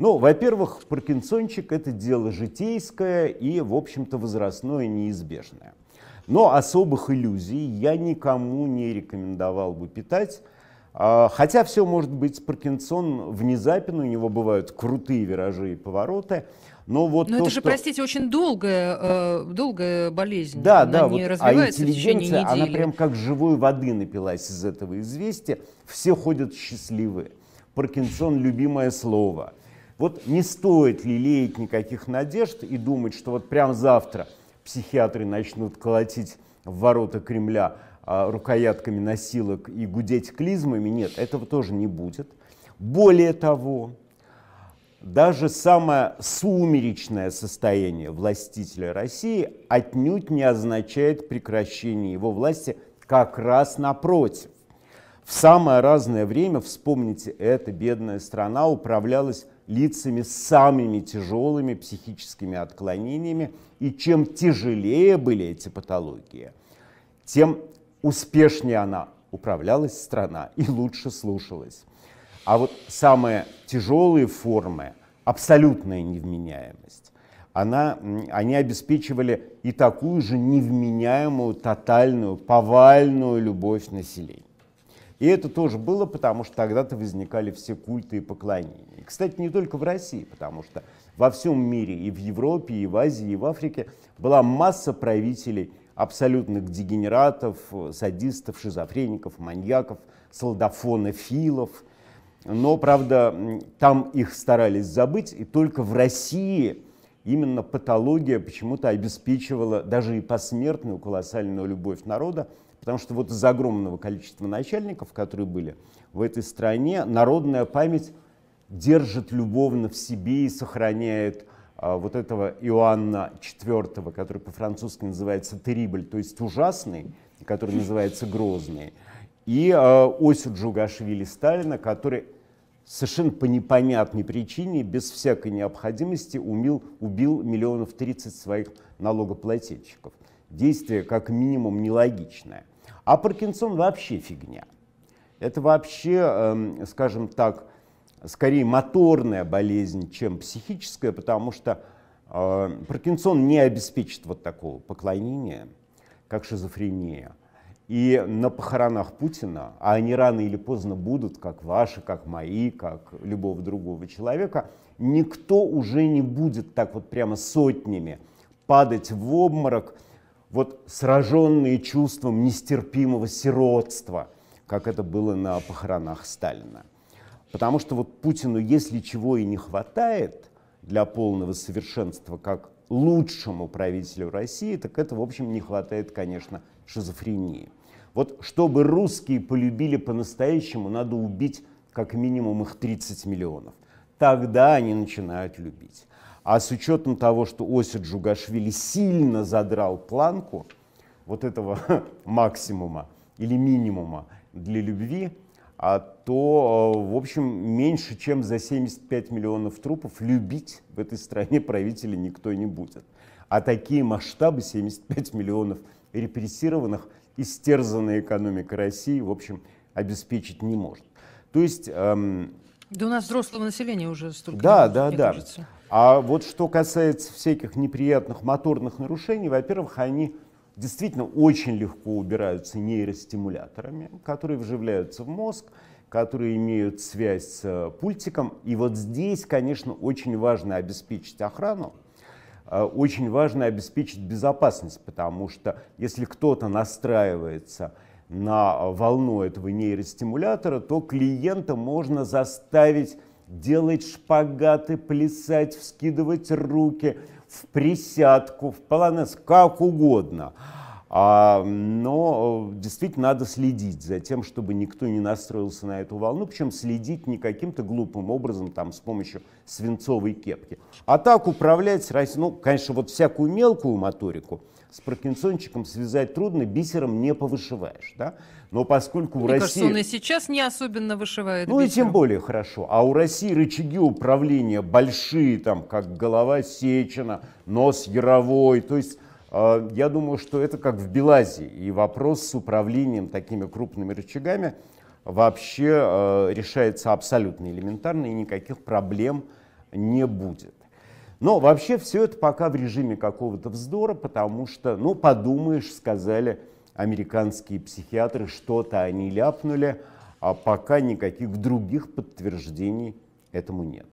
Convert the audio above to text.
Ну, во-первых, паркинсончик – это дело житейское и, в общем-то, возрастное неизбежное. Но особых иллюзий я никому не рекомендовал бы питать, а, Хотя все может быть Паркинсон внезапен, у него бывают крутые виражи и повороты. Но, вот но то, это же, что... простите, очень долгая, э, долгая болезнь. Да, она да, не вот, а интеллигенция, она прям как живой воды напилась из этого известия. Все ходят счастливы. Паркинсон – любимое слово – вот не стоит лелеять никаких надежд и думать, что вот прямо завтра психиатры начнут колотить в ворота Кремля а, рукоятками носилок и гудеть клизмами. Нет, этого тоже не будет. Более того, даже самое сумеречное состояние властителя России отнюдь не означает прекращение его власти, как раз напротив. В самое разное время, вспомните, эта бедная страна управлялась лицами с самыми тяжелыми психическими отклонениями, и чем тяжелее были эти патологии, тем успешнее она управлялась страна и лучше слушалась. А вот самые тяжелые формы, абсолютная невменяемость, она, они обеспечивали и такую же невменяемую, тотальную, повальную любовь населения. И это тоже было, потому что тогда-то возникали все культы и поклонения. кстати, не только в России, потому что во всем мире, и в Европе, и в Азии, и в Африке была масса правителей абсолютных дегенератов, садистов, шизофреников, маньяков, солдафонофилов. Но, правда, там их старались забыть, и только в России именно патология почему-то обеспечивала даже и посмертную колоссальную любовь народа Потому что вот из-за огромного количества начальников, которые были в этой стране, народная память держит любовно в себе и сохраняет а, вот этого Иоанна IV, который по-французски называется «терибль», то есть «ужасный», который называется «грозный», и а, Осю Джугашвили Сталина, который совершенно по непонятной причине, без всякой необходимости, умил, убил миллионов тридцать своих налогоплательщиков. Действие как минимум нелогичное. А Паркинсон вообще фигня. Это вообще, эм, скажем так, скорее моторная болезнь, чем психическая, потому что э, Паркинсон не обеспечит вот такого поклонения, как шизофрения. И на похоронах Путина, а они рано или поздно будут, как ваши, как мои, как любого другого человека, никто уже не будет так вот прямо сотнями падать в обморок – вот сраженные чувством нестерпимого сиротства, как это было на похоронах Сталина. Потому что вот Путину, если чего и не хватает для полного совершенства как лучшему правителю России, так это, в общем, не хватает, конечно, шизофрении. Вот чтобы русские полюбили по-настоящему, надо убить как минимум их 30 миллионов. Тогда они начинают любить. А с учетом того, что Осид Джугашвили сильно задрал планку вот этого максимума или минимума для любви, а то, э, в общем, меньше, чем за 75 миллионов трупов любить в этой стране правителя никто не будет. А такие масштабы 75 миллионов репрессированных, истерзанная экономика России, в общем, обеспечить не может. То есть... Эм, да у нас взрослого населения уже столько. Да, да, да. Кажется. А вот что касается всяких неприятных моторных нарушений, во-первых, они действительно очень легко убираются нейростимуляторами, которые вживляются в мозг, которые имеют связь с э, пультиком. И вот здесь, конечно, очень важно обеспечить охрану, э, очень важно обеспечить безопасность, потому что если кто-то настраивается на волну этого нейростимулятора, то клиента можно заставить делать шпагаты, плясать, вскидывать руки в присядку, в полонез, как угодно. А, но э, действительно надо следить за тем, чтобы никто не настроился на эту волну, причем следить не каким-то глупым образом, там, с помощью свинцовой кепки. А так управлять, ну, конечно, вот всякую мелкую моторику – с паркинсончиком связать трудно, бисером не повышиваешь. Да? Но поскольку Мне в России... кажется, он и сейчас не особенно вышивает Ну бисером. и тем более хорошо. А у России рычаги управления большие, там, как голова сечена, нос Яровой, то есть э, я думаю, что это как в Белазе, и вопрос с управлением такими крупными рычагами вообще э, решается абсолютно элементарно, и никаких проблем не будет. Но вообще все это пока в режиме какого-то вздора, потому что, ну, подумаешь, сказали американские психиатры, что-то они ляпнули, а пока никаких других подтверждений этому нет.